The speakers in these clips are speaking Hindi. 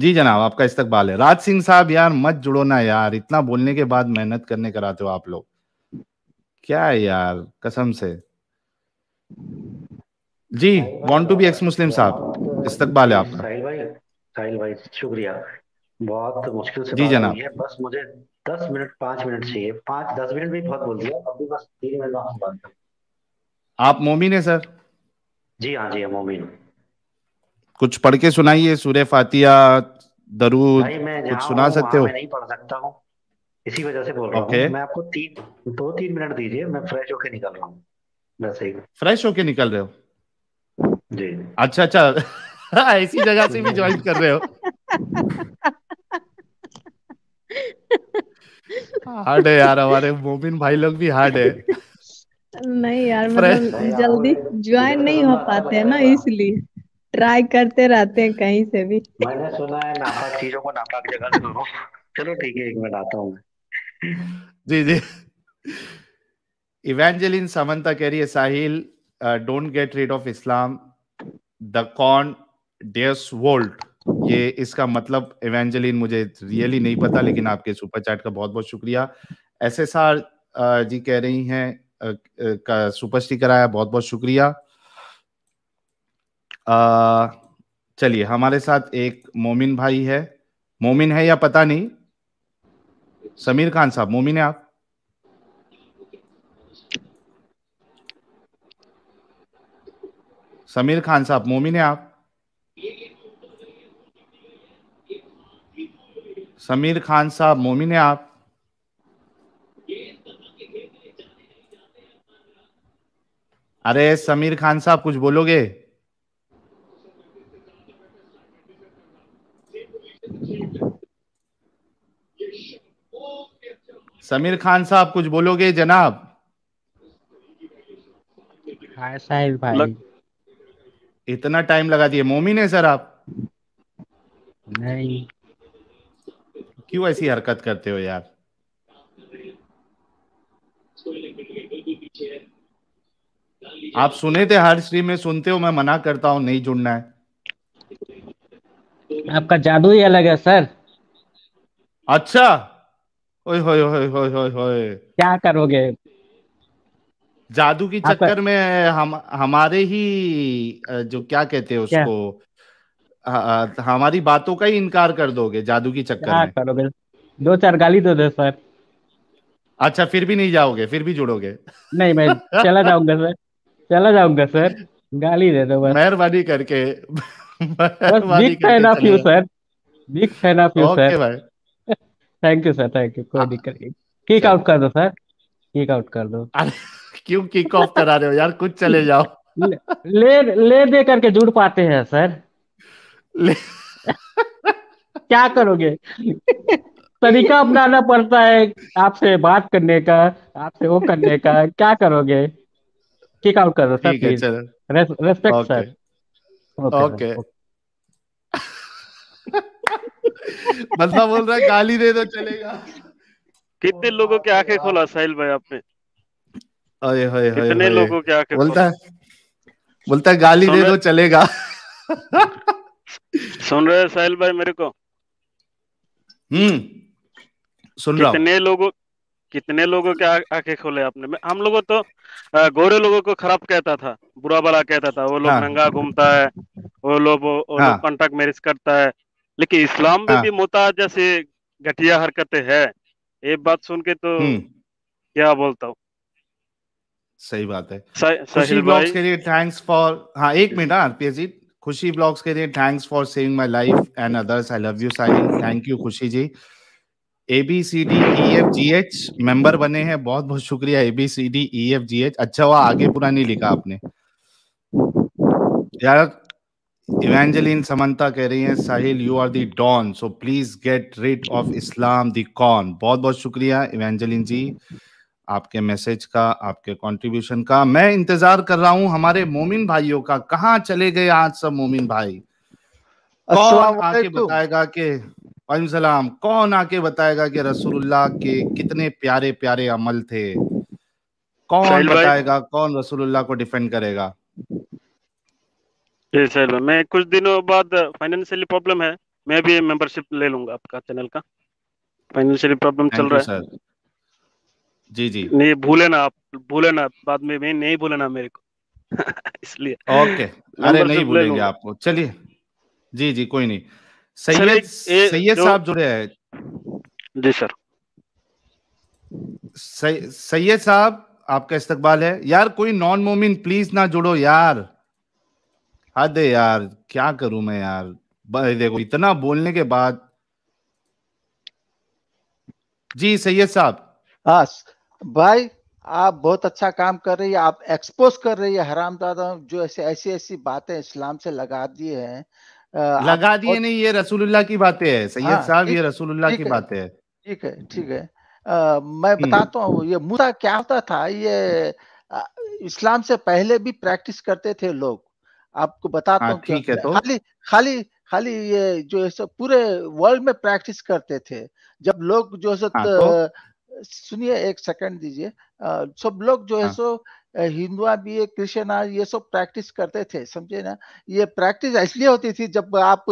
जी जनाब आपका इस्तकबाल है राज सिंह साहब यार मत जुड़ो ना यार इतना बोलने के बाद मेहनत करने कराते हो आप लोग क्या है यार कसम से जी want to be ex Muslim साहब इस्तकबाल है आपका साहिल भाई साहिल भाई शुक्रिया बहुत मुश्किल से जी जनाब बस मुझे दस मिनट पांच मिनट चाहिए पांच दस मिनट भी बहुत बोल दिया बस तीन मिनट आप मोमिन है सर जी हाँ जी हाँ, मोमिन कुछ पढ़ के सुनाइए सूर्य फातिया दरूद कुछ सुना सकते हो नहीं पढ़ सकता हूँ इसी वजह से बोल रहा okay. हूँ मैं आपको तीन दो तीन मिनट दीजिए मैं फ्रेश होके निकल रहा हूँ फ्रेश होके निकल रहे हो जी अच्छा अच्छा ऐसी जगह से भी ज्वाइन कर रहे हो हार्ड है यार हमारे मोमिन भाई लोग भी हार्ड है नहीं यार मतलब जल्दी ज्वाइन नहीं हो पाते हैं ना इसलिए ट्राई करते रहते हैं कहीं से भी मैंने सुना है नापाक चीजों को नापाक जगह करो चलो ठीक है एक मिनट आता हूँ जी जी इवेंजेलिन समंता कह रही है Sahil don't get rid of Islam the con डेस वोल्ट ये इसका मतलब इवेंजेलिन मुझे रियली नहीं पता लेकिन आपके सुपर चैट का बहुत बहुत शुक्रिया एस एस आर जी कह रही हैं uh, uh, का सुपर स्टिकर आया बहुत बहुत शुक्रिया चलिए हमारे साथ एक मोमिन भाई है मोमिन है या पता नहीं समीर खान साहब मोमिन है आप समीर खान साहब मोमिन है आप समीर खान साहब मोमिन है आप अरे समीर खान साहब कुछ बोलोगे समीर खान साहब कुछ बोलोगे जनाब भाई लग... इतना टाइम लगा दिए मोमिन है सर आप नहीं क्यों ऐसी हरकत करते हो यार आप सुने थे हर स्ट्रीम में सुनते हो मैं मना करता हूँ नहीं जुड़ना है आपका जादू ही अलग है सर अच्छा ओए होए होए होए होए होए क्या करोगे जादू की चक्कर में हम हमारे ही जो क्या कहते हैं उसको आ, हमारी बातों का ही इनकार कर दोगे जादू की चक्कर में करोगे दो चार गाली दो तो दे सर अच्छा फिर भी नहीं जाओगे फिर भी जुड़ोगे नहीं मैं चला जाऊंगा सर चला जाऊंगा सर गाली दे दो बस मेहरबानी करके बस big fan of you sir big fan of you sir thank you sir thank you कोई हाँ। दिक्कत नहीं किक आउट कर दो सर किक आउट कर दो क्यों किक ऑफ करा रहे हो यार कुछ चले जाओ ले ले दे करके जुड़ पाते हैं सर ले क्या करोगे तरीका अपनाना पड़ता है आपसे बात करने का आपसे वो करने का क्या करोगे किक आउट कर दो sir please respect sir okay okay बंदा बोल रहा है गाली दे दो चलेगा कितने लोगों के आंखें खोला साहिल भाई आपने अरे हाय हाय कितने लोगों के आंखें बोलता है बोलता है गाली दे दो चलेगा सुन रहे साहिल भाई मेरे को हम्म सुन रहा कितने लोगों कितने लोगों के आंखें खोले आपने हम लोगों तो गोरे लोगों को खराब कहता था बुरा भला कहता था वो लोग हाँ। नंगा घूमता है वो लोग लो, हाँ. लो कंटक मैरिज करता है लेकिन इस्लाम में हाँ। भी मोता जैसे घटिया हरकतें है ये बात सुन के तो हम्म। क्या बोलता हूँ सही बात है खुशी ब्लॉग्स के लिए थैंक्स फॉर हाँ एक मिनट हाँ, आरपीएस जी खुशी ब्लॉग्स के लिए thanks for saving my life and others I love you Sahil thank you Khushi ji A B C D E F G H member बने हैं बहुत बहुत शुक्रिया A B C D E F G H अच्छा हुआ आगे पूरा नहीं लिखा आपने यार इवेंजलिन समंता कह रही हैं Sahil you are the don so please get rid of Islam the con बहुत बहुत शुक्रिया इवेंजलिन जी आपके मैसेज का आपके कंट्रीब्यूशन का मैं इंतजार कर रहा हूं हमारे मोमिन भाइयों का कहां चले गए आज सब मोमिन भाई कौन आके बताएगा कि वालेकुम सलाम कौन आके बताएगा कि रसूलुल्लाह के कितने प्यारे प्यारे अमल थे कौन बताएगा कौन रसूलुल्लाह को डिफेंड करेगा जी सर मैं कुछ दिनों बाद फाइनेंशियली प्रॉब्लम है मैं भी मेंबरशिप ले लूंगा आपका चैनल का फाइनेंशियली प्रॉब्लम चल रहा है जी जी नहीं भूले ना आप भूले ना बाद में मैं नहीं भूले ना मेरे को इसलिए ओके अरे नहीं भूलेंगे आपको चलिए जी जी कोई नहीं सैयद सैयद साहब जुड़े हैं जी सर सैयद साहब आपका इस्तकबाल है यार कोई नॉन मोमिन प्लीज ना जुड़ो यार हद है यार क्या करूं मैं यार देखो इतना बोलने के बाद जी सैयद साहब हाँ भाई आप बहुत अच्छा काम कर रही है आप एक्सपोज कर रही है हराम दादा जो ऐसे ऐसी ऐसी बातें इस्लाम से लगा दिए हैं लगा दिए नहीं ये रसूलुल्लाह की बातें है सैयद हाँ, साहब ये रसूलुल्लाह की बातें है ठीक है ठीक हम्म। है आ, मैं हम्म। बताता हूँ ये मुद्दा क्या होता था ये इस्लाम से पहले भी प्रैक्टिस करते थे लोग आपको बताता हाँ, हूँ ठीक है तो खाली खाली खाली ये जो है पूरे वर्ल्ड में प्रैक्टिस करते थे जब लोग जो है सो हाँ, तो, सुनिए एक सेकंड दीजिए सब लोग जो है हाँ। सो हिंदुआ भी है क्रिश्चियन ये सब प्रैक्टिस करते थे समझे ना ये प्रैक्टिस इसलिए होती थी जब आप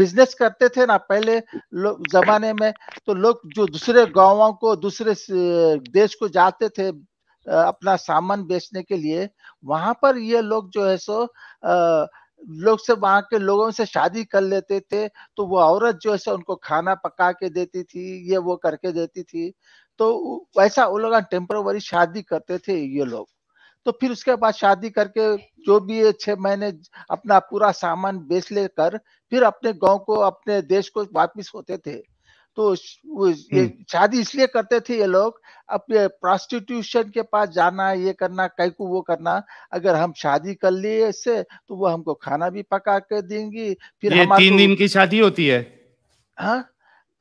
बिजनेस करते थे ना पहले जमाने में तो लोग जो दूसरे गाँव को दूसरे देश को जाते थे अपना सामान बेचने के लिए वहां पर ये लोग जो है सो लोग से वहां के लोगों से शादी कर लेते थे तो वो औरत जो है सो उनको खाना पका के देती थी ये वो करके देती थी तो वैसा वो लोग टेम्प्रोवरी शादी करते थे ये लोग तो फिर उसके बाद शादी करके जो भी ये छह महीने अपना पूरा सामान बेच लेकर फिर अपने गांव को अपने देश को वापस होते थे तो हम्म। शादी इसलिए करते थे ये लोग अपने प्रोस्टिट्यूशन के पास जाना ये करना कई को वो करना अगर हम शादी कर लिए इससे तो वो हमको खाना भी पका कर देंगी फिर ये तीन तो दिन की शादी होती है हाँ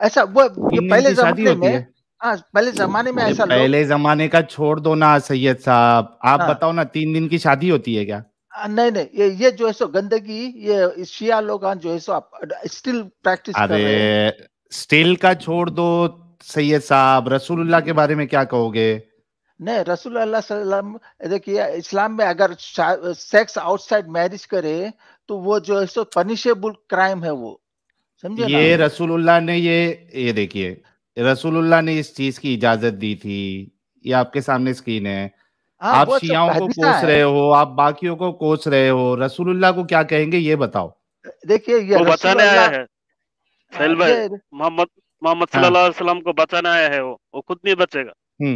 ऐसा वो ये पहले जमाने में हाँ पहले जमाने में ऐसा पहले जमाने का छोड़ दो ना सैयद साहब आप हाँ, बताओ ना तीन दिन की शादी होती है क्या नहीं नहीं ये ये जो है सो गंदगी ये शिया लोग जो है सो स्टिल प्रैक्टिस कर रहे हैं स्टील का छोड़ दो सैयद साहब रसूलुल्लाह के बारे में क्या कहोगे नहीं रसूल अल्लाह सल्लम देखिए इस्लाम में अगर सेक्स आउटसाइड मैरिज करे तो वो जो है सो पनिशेबल क्राइम है वो समझे ये रसूलुल्लाह ने ये ये देखिए रसूलुल्लाह ने इस चीज की इजाजत दी थी ये आपके सामने स्क्रीन है आ, हाँ, आप तो शियाओं को कोस रहे हो आप बाकियों को कोस रहे हो रसूलुल्लाह को क्या कहेंगे ये बताओ देखिए ये बताने आया है सहल भाई मोहम्मद मोहम्मद हाँ। सल्लल्लाहु अलैहि वसल्लम को बचाने आया है वो वो खुद नहीं बचेगा हम्म।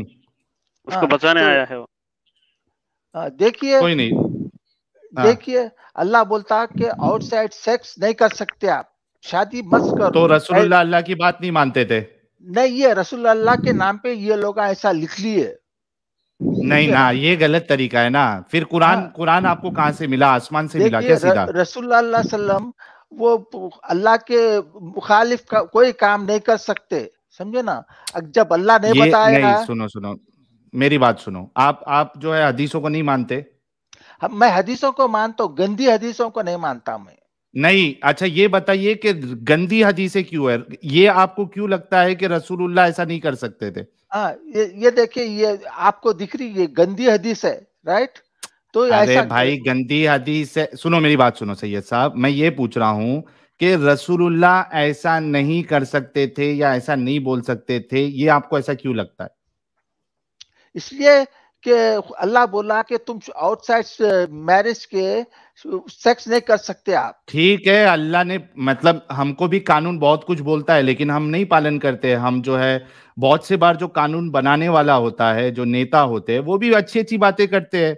उसको हाँ, बचाने तो आया है वो देखिए कोई नहीं हाँ। देखिए अल्लाह बोलता है कि आउटसाइड सेक्स नहीं कर सकते आप शादी मत करो तो रसूलुल्लाह अल्लाह की बात नहीं मानते थे नहीं ये रसूल अल्लाह के नाम पे ये लोग ऐसा लिख लिए नहीं ना ये गलत तरीका है ना फिर कुरान कुरान आपको कहाँ से मिला आसमान से मिला क्या सीधा अल्लाह सल्लम वो अल्लाह के मुखालिफ का कोई काम नहीं कर सकते समझे ना जब अल्लाह ने बताया सुनो सुनो मेरी बात सुनो आप आप जो है हदीसों को नहीं मानते मैं हदीसों को मानता हूँ गंदी हदीसों को नहीं मानता मैं नहीं अच्छा ये बताइए कि गंदी हदीसें क्यों है ये आपको क्यों लगता है कि रसूलुल्लाह ऐसा नहीं कर सकते थे आ, हाँ, ये ये देखिए ये आपको दिख रही है गंदी हदीस है राइट तो अरे भाई गंदी हदीस से सुनो मेरी बात सुनो सैयद साहब मैं ये पूछ रहा हूँ कि रसूलुल्लाह ऐसा नहीं कर सकते थे या ऐसा नहीं बोल सकते थे ये आपको ऐसा क्यों लगता है इसलिए कि अल्लाह बोला कि तुम आउटसाइड मैरिज के सेक्स नहीं कर सकते आप ठीक है अल्लाह ने मतलब हमको भी कानून बहुत कुछ बोलता है लेकिन हम नहीं पालन करते हम जो है बहुत से बार जो कानून बनाने वाला होता है जो नेता होते हैं वो भी अच्छी अच्छी बातें करते हैं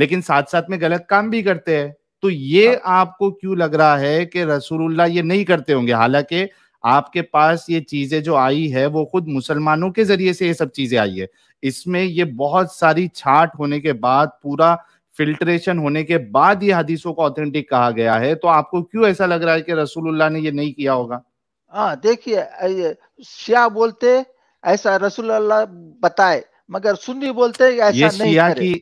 लेकिन साथ साथ में गलत काम भी करते हैं तो ये हाँ। आपको क्यों लग रहा है कि रसूलुल्लाह ये नहीं करते होंगे हालांकि आपके पास ये चीजें जो आई है वो खुद मुसलमानों के जरिए से ये सब चीजें आई है इसमें ये बहुत सारी छाट होने के बाद पूरा फिल्ट्रेशन होने के बाद ये हदीसों को ऑथेंटिक कहा गया है तो आपको क्यों ऐसा लग रहा है कि रसूलुल्लाह ने ये नहीं किया होगा हाँ देखिए शिया बोलते ऐसा रसूलुल्लाह बताए मगर सुन्नी बोलते ऐसा ये नहीं शिया की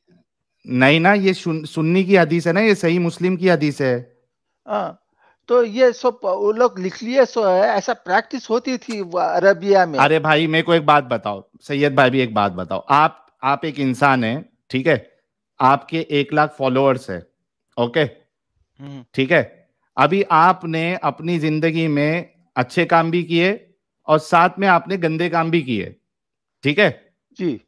नहीं ना ये सुन्नी की हदीस है ना ये सही मुस्लिम की हदीस है आ, हाँ, तो ये सब लोग लिख लिए सो है ऐसा प्रैक्टिस होती थी अरबिया में अरे भाई मेरे को एक बात बताओ सैयद भाई भी एक बात बताओ आप आप एक इंसान है ठीक है आपके एक लाख फॉलोअर्स है ओके ठीक है अभी आपने अपनी जिंदगी में अच्छे काम भी किए और साथ में आपने गंदे काम भी किए ठीक है जी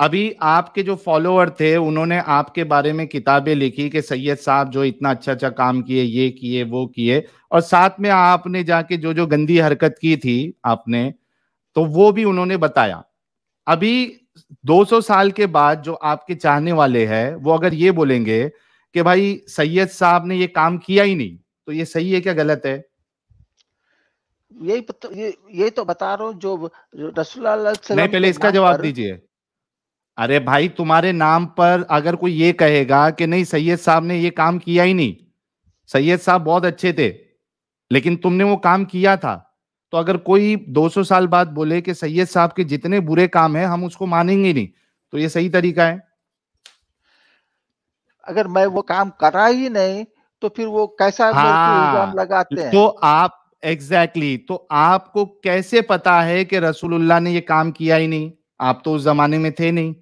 अभी आपके जो फॉलोअर थे उन्होंने आपके बारे में किताबें लिखी कि सैयद साहब जो इतना अच्छा अच्छा काम किए ये किए वो किए और साथ में आपने जाके जो जो गंदी हरकत की थी आपने तो वो भी उन्होंने बताया अभी 200 साल के बाद जो आपके चाहने वाले हैं वो अगर ये बोलेंगे कि भाई सैयद साहब ने ये काम किया ही नहीं तो ये सही है क्या गलत है यही तो, ये यही तो बता रहा हूँ जो रसुल्ला नहीं पहले इसका जवाब दीजिए अरे भाई तुम्हारे नाम पर अगर कोई ये कहेगा कि नहीं सैयद साहब ने ये काम किया ही नहीं सैयद साहब बहुत अच्छे थे लेकिन तुमने वो काम किया था तो अगर कोई 200 साल बाद बोले कि सैयद साहब के जितने बुरे काम हैं हम उसको मानेंगे नहीं तो ये सही तरीका है अगर मैं वो काम करा ही नहीं तो फिर वो कैसा हाँ, लगाते हैं तो आप एग्जैक्टली exactly, तो आपको कैसे पता है कि रसूलुल्लाह ने ये काम किया ही नहीं आप तो उस जमाने में थे नहीं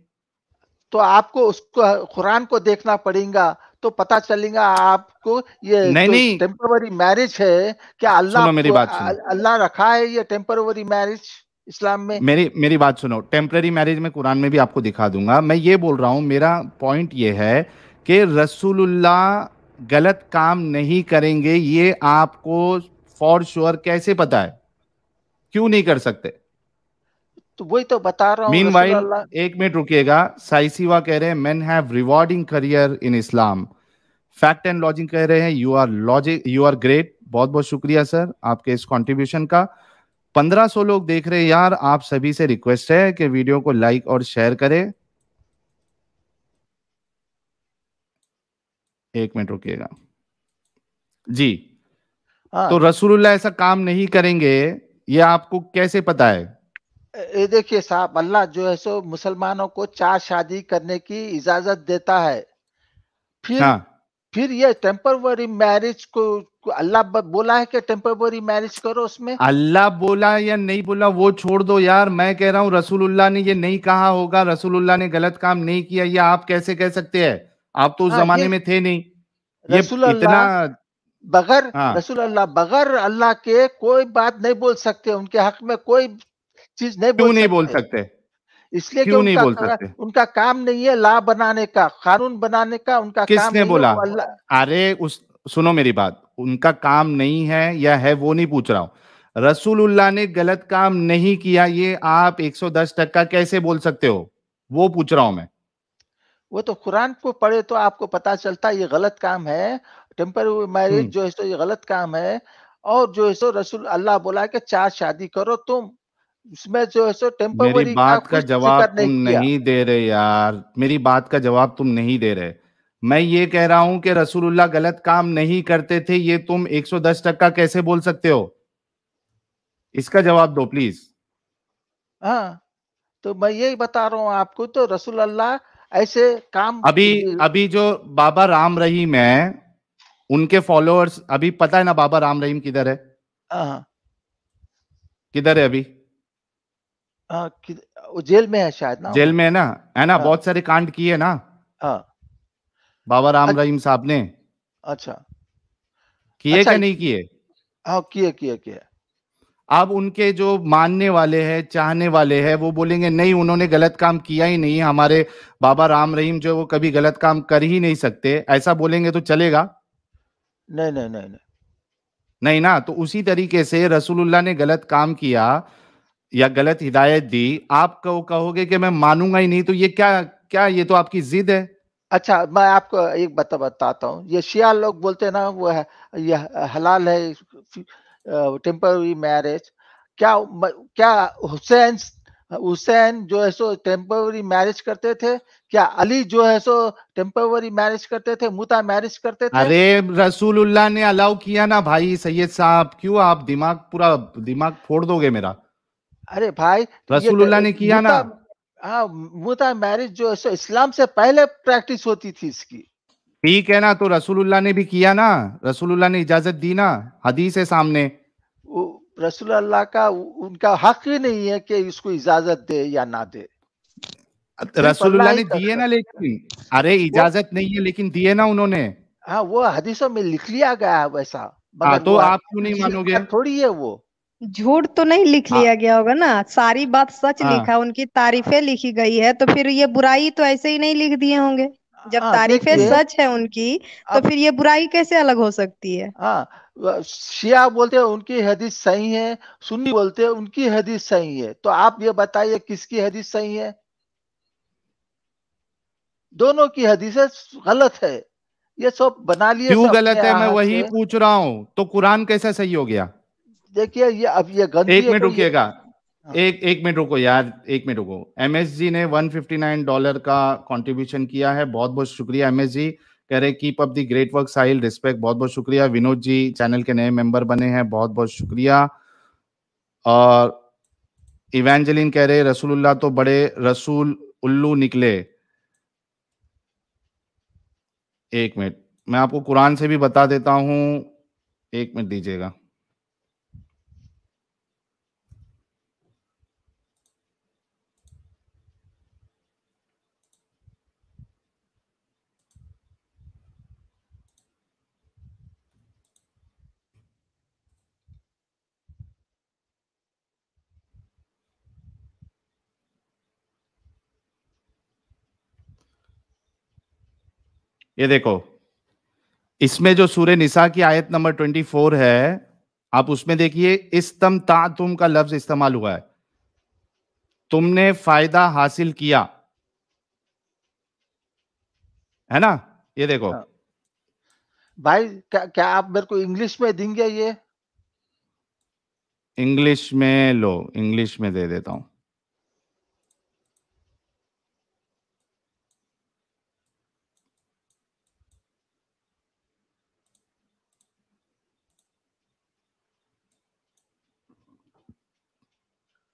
तो आपको उसको कुरान को देखना पड़ेगा तो पता चलेगा आपको ये नहीं, तो नहीं। टेम्पररी मैरिज है क्या अल्लाह मेरी बात अल्लाह रखा है ये टेम्पररी मैरिज इस्लाम में मेरी मेरी बात सुनो टेम्पररी मैरिज में कुरान में भी आपको दिखा दूंगा मैं ये बोल रहा हूँ मेरा पॉइंट ये है कि रसूलुल्लाह गलत काम नहीं करेंगे ये आपको फॉर श्योर कैसे पता है क्यों नहीं कर सकते तो वही तो बता रहा हूँ एक मिनट रुकिएगा साइसीवा कह रहे हैं men have rewarding career in Islam fact and logic कह रहे हैं you are logic you are great बहुत बहुत शुक्रिया सर आपके इस कॉन्ट्रीब्यूशन का पंद्रह सौ लोग देख रहे हैं यार आप सभी से रिक्वेस्ट है कि वीडियो को लाइक और शेयर करें एक मिनट रुकिएगा जी हाँ। तो रसूलुल्लाह ऐसा काम नहीं करेंगे ये आपको कैसे पता है ये देखिए साहब अल्लाह जो है सो मुसलमानों को चार शादी करने की इजाजत देता है फिर हाँ। फिर ये टेम्पररी मैरिज को, अल्लाह बोला है कि टेम्पररी मैरिज करो उसमें अल्लाह बोला या नहीं बोला वो छोड़ दो यार मैं कह रहा हूँ रसूलुल्लाह ने ये नहीं कहा होगा रसूलुल्लाह ने गलत काम नहीं किया ये आप कैसे कह सकते हैं आप तो उस हाँ, जमाने में थे नहीं ये इतना बगैर हाँ। रसूल अल्लाह बगैर अल्लाह के कोई बात नहीं बोल सकते उनके हक में कोई चीज नहीं क्यों नहीं बोल सकते इसलिए क्यों नहीं बोल सकते उनका काम नहीं है ला बनाने का कानून बनाने का उनका किसने बोला अरे उस सुनो मेरी बात उनका काम नहीं है या है वो नहीं पूछ रहा हूँ रसूलुल्लाह ने गलत काम नहीं किया ये आप 110 टक्का कैसे बोल सकते हो वो पूछ रहा हूं मैं वो तो कुरान को पढ़े तो आपको पता चलता ये गलत काम है टेम्पररी मैरिज हम्म। जो है सो ये गलत काम है और जो है सो रसूल अल्लाह बोला कि चार शादी करो तुम उसमें जो है सो टेम्पररी मेरी बात का जवाब तुम नहीं, नहीं दे रहे यार मेरी बात का जवाब तुम नहीं दे रहे मैं ये कह रहा हूं कि रसूलुल्लाह गलत काम नहीं करते थे ये तुम 110 टक्का कैसे बोल सकते हो इसका जवाब दो प्लीज हाँ तो मैं यही बता रहा हूँ आपको तो रसूल अल्लाह ऐसे काम अभी अभी जो बाबा राम रहीम है उनके फॉलोअर्स अभी पता है ना बाबा राम रहीम किधर है हाँ। किधर है अभी हाँ, जेल में है शायद ना जेल में है ना है ना हाँ। बहुत सारे कांड किए ना हाँ बाबा राम रहीम साहब ने अच्छा किए क्या अच्छा, नहीं किए हाँ, किए किए किए अब उनके जो मानने वाले हैं चाहने वाले हैं वो बोलेंगे नहीं उन्होंने गलत काम किया ही नहीं हमारे बाबा राम रहीम जो वो कभी गलत काम कर ही नहीं सकते ऐसा बोलेंगे तो चलेगा नहीं नहीं नहीं नहीं नहीं ना तो उसी तरीके से रसूलुल्लाह ने गलत काम किया या गलत हिदायत दी आप कहो कहोगे कि मैं मानूंगा ही नहीं तो ये क्या क्या ये तो आपकी जिद है अच्छा मैं आपको एक बता बताता हूँ ये शिया लोग बोलते हैं ना वो है ये हलाल है टेम्पररी मैरिज क्या क्या हुसैन हुसैन जो है सो टेम्पररी मैरिज करते थे क्या अली जो है सो टेम्पररी मैरिज करते थे मुता मैरिज करते थे अरे रसूलुल्लाह ने अलाउ किया ना भाई सैयद साहब क्यों आप दिमाग पूरा दिमाग फोड़ दोगे मेरा अरे भाई तो रसूलुल्लाह तो ने किया ना हाँ मुता मैरिज जो है इस्लाम से पहले प्रैक्टिस होती थी इसकी ठीक है ना तो रसूलुल्लाह ने भी किया ना रसूलुल्लाह ने इजाजत दी ना हदीस है सामने रसूलुल्लाह का उनका हक ही नहीं है कि इसको इजाजत दे या ना दे रसूलुल्लाह ने दिए ना लेकिन अरे इजाजत नहीं है लेकिन दिए ना उन्होंने हाँ वो हदीसों में लिख लिया गया है वैसा हाँ तो आप क्यों नहीं मानोगे थोड़ी है वो झूठ तो नहीं लिख हाँ। लिया गया होगा ना सारी बात सच हाँ लिखा उनकी तारीफें लिखी गई है तो फिर ये बुराई तो ऐसे ही नहीं लिख दिए होंगे जब हाँ तारीफें देखिए सच है उनकी तो अब फिर ये बुराई कैसे अलग हो सकती है हाँ शिया बोलते हैं उनकी हदीस सही है सुन्नी बोलते हैं उनकी हदीस सही है तो आप ये बताइए किसकी हदीस सही है दोनों की हदीसें गलत है ये सब बना लिए क्यों गलत है मैं वही पूछ रहा हूं तो कुरान कैसे सही हो गया देखिए ये अब ये गंदी एक मिनट तो रुकिएगा हाँ। एक एक मिनट रुको यार एक मिनट रुको जी ने 159 डॉलर का कंट्रीब्यूशन किया है बहुत बहुत शुक्रिया जी कह रहे keep up the great work Sahil respect बहुत बहुत शुक्रिया विनोद जी चैनल के नए मेंबर बने हैं बहुत बहुत शुक्रिया और इवेंजलिन कह रहे रसूलुल्लाह तो बड़े रसूल उल्लू निकले एक मिनट मैं आपको कुरान से भी बता देता हूं एक मिनट दीजिएगा ये देखो इसमें जो सूर्य निशा की आयत नंबर ट्वेंटी फोर है आप उसमें देखिए इस्तम ता तुम का लफ्ज इस्तेमाल हुआ है तुमने फायदा हासिल किया है ना ये देखो हाँ। भाई क्या क्या आप मेरे को इंग्लिश में देंगे ये इंग्लिश में लो इंग्लिश में दे देता हूं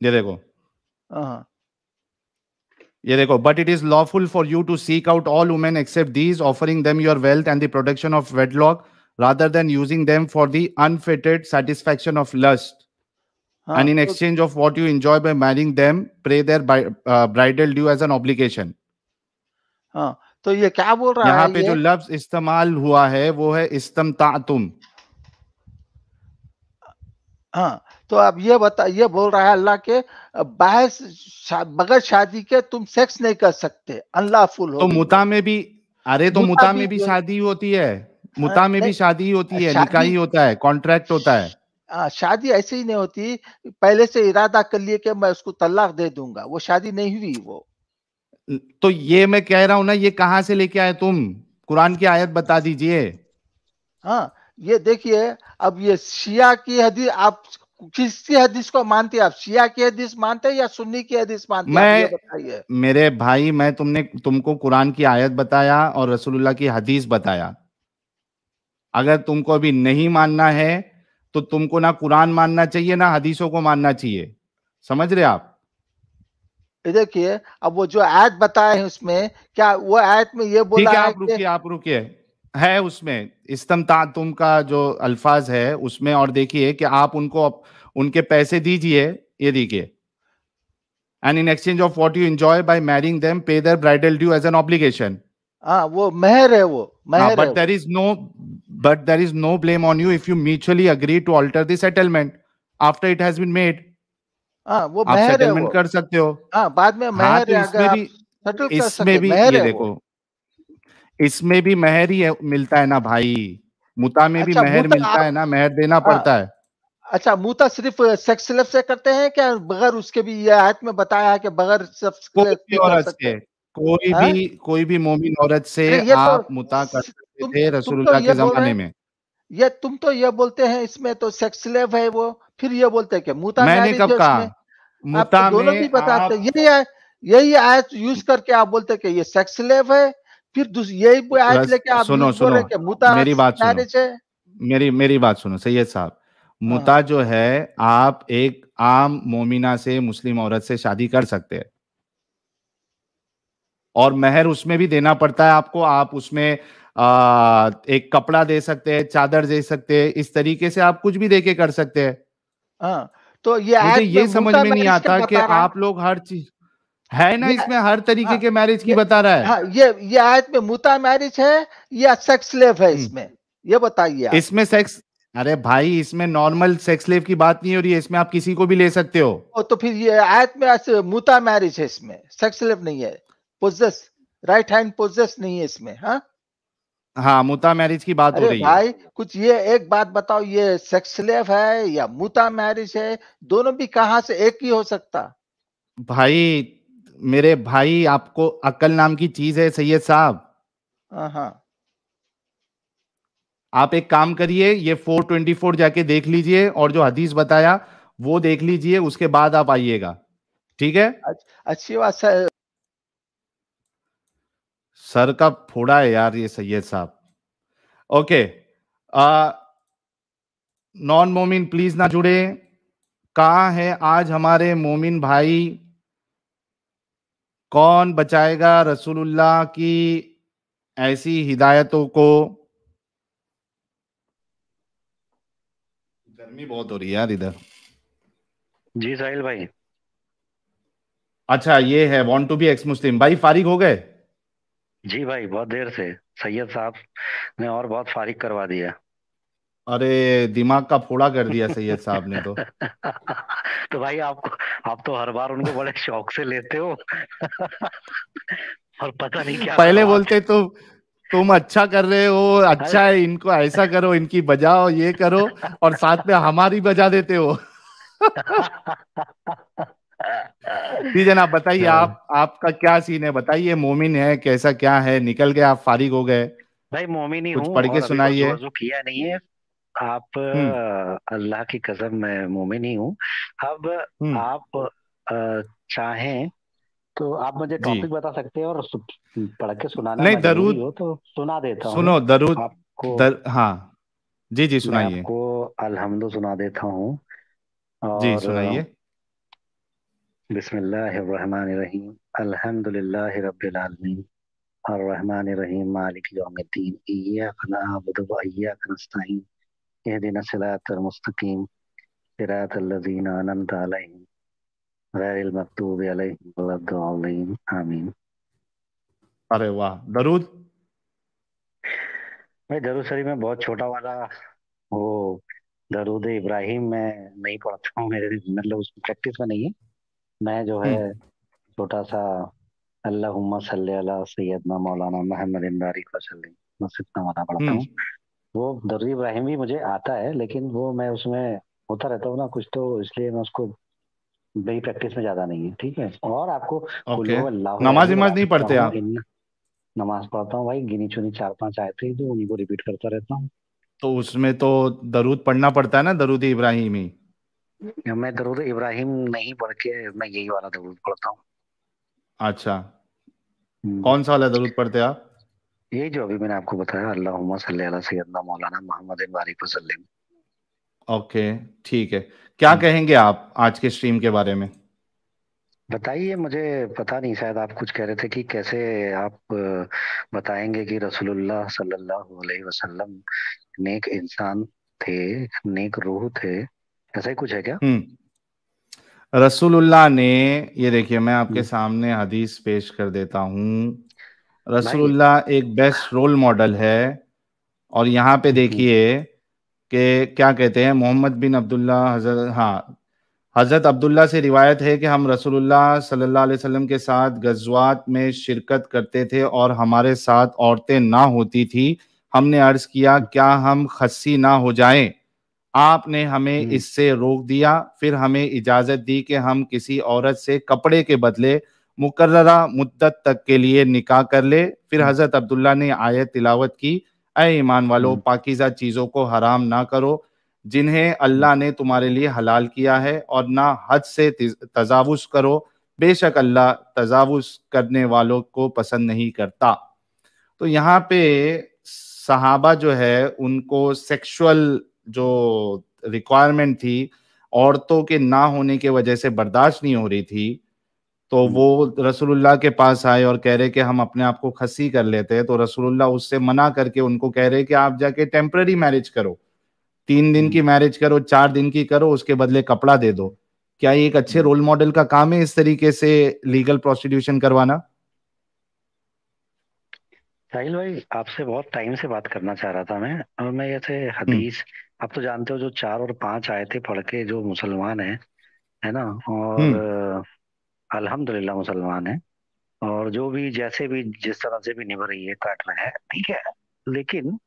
ये देखो हाँ। ये देखो but it is lawful for you to seek out all women except these offering them your wealth and the protection of wedlock rather than using them for the unfitted satisfaction of lust and in exchange of what you enjoy by marrying them pray their bridal due as an obligation तो ये क्या बोल रहा है यहाँ पे जो लफ्ज इस्तेमाल हुआ है वो है इस्तम ता तुम हाँ तो अब ये बता ये बोल रहा है अल्लाह के बहस बगैर शादी के तुम सेक्स नहीं कर सकते अल्लाह फुल तो मुता में भी अरे तो मुता, में भी शादी होती है हाँ, मुता में भी शादी होती है निकाह ही होता है कॉन्ट्रैक्ट होता है हाँ, शादी ऐसे ही नहीं होती पहले से इरादा कर लिए कि मैं उसको तलाक दे दूंगा वो शादी नहीं हुई वो तो ये मैं कह रहा हूं ना ये कहां से लेके आए तुम कुरान की आयत बता दीजिए हाँ ये देखिए अब ये शिया की हदीस आप किसकी हदीस को मानते हैं आप शिया की हदीस मानते हैं या सुन्नी की हदीस मानते मैं बताइए मेरे भाई मैं तुमने तुमको कुरान की आयत बताया और रसूलुल्लाह की हदीस बताया अगर तुमको अभी नहीं मानना है तो तुमको ना कुरान मानना चाहिए ना हदीसों को मानना चाहिए समझ रहे आप देखिए अब वो जो आयत बताए हैं उसमें क्या वो आयत में ये बोला है आप रुकिए आप रुकिए है उसमें इस्तम तुम का जो अल्फाज है उसमें और देखिए कि आप उनको अप, उनके पैसे दीजिए ये देखिए and in exchange of what you enjoy by marrying them pay their bridal due as an obligation वो मेहर है वो but there is no but there is no blame on you if you mutually agree to alter the settlement after it has been made वो आप सेटलमेंट कर सकते हो आ, हाँ, बाद में हाँ, मेहर हाँ, तो इसमें भी इसमें भी ये देखो इसमें भी मेहर ही मिलता है ना भाई मुता में भी अच्छा, मेहर मिलता है ना मेहर देना हाँ। पड़ता है अच्छा मूता सिर्फ सेक्स लफ से करते हैं क्या बगैर उसके भी ये आयत में बताया कि बगैर कोई भी से कोई है? हाँ? भी कोई भी मोमिन औरत से तो आप तो, मुता कर सकते थे रसूलुल्लाह के जमाने में ये तुम तो ये बोलते हैं इसमें तो सेक्स लेव है वो फिर ये बोलते हैं कि मुता मैंने कब कहा मुता तो में दोनों भी बताते यही यही आयत यूज करके आप बोलते कि ये सेक्स लेव है फिर यही आयत लेके आप सुनो सुनो मेरी बात सुनो मेरी मेरी बात सुनो सैयद साहब हाँ। मुता जो है आप एक आम मोमिना से मुस्लिम औरत से शादी कर सकते हैं और महर उसमें भी देना पड़ता है आपको आप उसमें आ, एक कपड़ा दे सकते हैं चादर दे सकते हैं इस तरीके से आप कुछ भी देके कर सकते हैं हाँ, तो ये मुझे ये समझ में नहीं आता कि आप लोग हर चीज है ना इसमें हर तरीके हाँ, के मैरिज की बता रहा है ये ये आयत में मुता मैरिज है या सेक्स लेव है हम्म। इसमें ये बताइए इसमें सेक्स अरे भाई इसमें नॉर्मल सेक्स लेव की बात नहीं हो रही है इसमें आप किसी को भी ले सकते हो तो फिर ये आयत में मुता मैरिज है इसमें सेक्स लेव नहीं है पोजेस राइट हैंड पोजेस नहीं है इसमें हाँ हाँ मुता मैरिज की बात हो रही भाई, है भाई कुछ ये एक बात बताओ ये सेक्स लेव है या मुता मैरिज है दोनों भी कहा से एक ही हो सकता भाई मेरे भाई आपको अकल नाम की चीज है सैयद साहब हाँ हाँ आप एक काम करिए ये 424 जाके देख लीजिए और जो हदीस बताया वो देख लीजिए उसके बाद आप आइएगा ठीक है अच्छी बात सर सर का फोड़ा है यार ये सैयद साहब ओके नॉन मोमिन प्लीज ना जुड़े कहा है आज हमारे मोमिन भाई कौन बचाएगा रसूलुल्लाह की ऐसी हिदायतों को गर्मी बहुत हो रही है यार इधर जी साहिल भाई अच्छा ये है want to be ex Muslim भाई फारिग हो गए जी भाई बहुत देर से सैयद साहब ने और बहुत फारिग करवा दिया अरे दिमाग का फोड़ा कर दिया सैयद साहब ने तो तो भाई आप आप तो हर बार उनको बड़े शौक से लेते हो और पता नहीं क्या पहले बोलते तो तुम अच्छा कर रहे हो अच्छा है इनको ऐसा करो इनकी बजाओ ये करो और साथ में हमारी बजा देते हो जी जनाब बताइए आप आपका क्या सीन है बताइए मोमिन है कैसा क्या है निकल गए आप फारिग हो गए भाई मोमिन ही हूँ पढ़ के सुनाइए तो किया नहीं है आप हम्म। अल्लाह की कसम मैं मोमिन ही हूँ अब हम्म। आप चाहें तो आप मुझे टॉपिक बता सकते हैं और पढ़ के सुनाना नहीं दरूद हो तो सुना देता हूँ सुनो दरूद आपको दर, हाँ जी जी सुनाइए आपको अलहमद सुना देता हूँ जी सुनाइए बिस्मिल्लाहिर्रहमानिर्रहीम अल्हम्दुलिल्लाहि रब्बिल आलमीन अर्रहमान रहीम मालिक यौमिद्दीन इय्याक नअबुदु व इय्याक नस्ताईन इहदिना सिरातल मुस्तकीम सिरातल लज़ीना अनअमत अलैहिम अरे वाह दरूद भाई दरूद शरीफ में बहुत छोटा वाला वो दरूद इब्राहिम में नहीं पढ़ता हूँ मेरे मतलब उसकी प्रैक्टिस में नहीं है मैं जो है छोटा सा अल्लाहुम्मा सल्ली अला सैयदना मौलाना मोहम्मद बारिक वसल्लम बस इतना वाला पढ़ता हूँ वो दरूद इब्राहिम भी मुझे आता है लेकिन वो मैं उसमें होता रहता हूँ ना कुछ तो इसलिए मैं उसको मेरी प्रैक्टिस में ज्यादा नहीं है ठीक है और आपको okay. नमाज नमाज नहीं पढ़ते आप नमाज पढ़ता हूँ भाई गिनी चुनी चार पांच आए थे तो उन्हीं को रिपीट करता रहता हूँ तो उसमें तो दरूद पढ़ना पड़ता है ना दरूद इब्राहिम ही मैं दरूद इब्राहिम नहीं पढ़ के मैं यही वाला दरूद पढ़ता हूँ अच्छा हम्म। कौन सा वाला दरूद पढ़ते आप ये जो अभी मैंने आपको बताया अल्लाह सल्लल्लाहु अलैहि मौलाना मोहम्मद बारिक वसलम ओके ठीक है क्या हम्म। कहेंगे आप आज के स्ट्रीम के बारे में बताइए मुझे पता नहीं शायद आप कुछ कह रहे थे कि कैसे आप बताएंगे कि रसूलुल्लाह सल्लल्लाहु अलैहि वसल्लम नेक इंसान थे नेक रूह थे ऐसा ही कुछ है क्या हम्म। रसूलुल्लाह ने ये देखिए मैं आपके हम्म। सामने हदीस पेश कर देता हूँ रसूलुल्लाह एक बेस्ट रोल मॉडल है और यहाँ पे देखिए के क्या कहते हैं मोहम्मद बिन अब्दुल्ला हजरत हाँ हज़रत अब्दुल्ला से रिवायत है कि हम रसूलुल्लाह सल्लल्लाहु अलैहि वसल्लम के साथ गजवात में शिरकत करते थे और हमारे साथ औरतें ना होती थी हमने अर्ज किया क्या हम खस्सी ना हो जाएं आपने हमें हम्म। इससे रोक दिया फिर हमें इजाज़त दी कि हम किसी औरत से कपड़े के बदले मुकर्रा मुद्दत तक के लिए निकाह कर ले फिर हम्म। हज़रत अब्दुल्ला ने आयत तिलावत की अय ईमान वालो हम्म। पाकिजा चीजों को हराम ना करो जिन्हें अल्लाह ने तुम्हारे लिए हलाल किया है और ना हद से तजावुज करो बेशक अल्लाह तजावुज करने वालों को पसंद नहीं करता तो यहाँ पे सहाबा जो है उनको सेक्सुअल जो रिक्वायरमेंट थी औरतों के ना होने के वजह से बर्दाश्त नहीं हो रही थी तो हम्म। वो रसूलुल्लाह के पास आए और कह रहे कि हम अपने आप को खसी कर लेते हैं तो रसूलुल्लाह उससे मना करके उनको कह रहे कि आप जाके टेम्प्रेरी मैरिज करो तीन दिन की हम्म। मैरिज करो चार दिन की करो उसके बदले कपड़ा दे दो क्या ये एक अच्छे हम्म। रोल मॉडल का काम है इस तरीके से लीगल प्रोस्टिट्यूशन करवाना साहिल भाई आपसे बहुत टाइम से बात करना चाह रहा था मैं और मैं ऐसे हदीस आप तो जानते हो जो चार और पांच आए थे पढ़ के जो मुसलमान है है ना और अल्हम्दुलिल्लाह मुसलमान है और जो भी जैसे भी जिस तरह से भी निभ रही है काट रहे हैं ठीक है लेकिन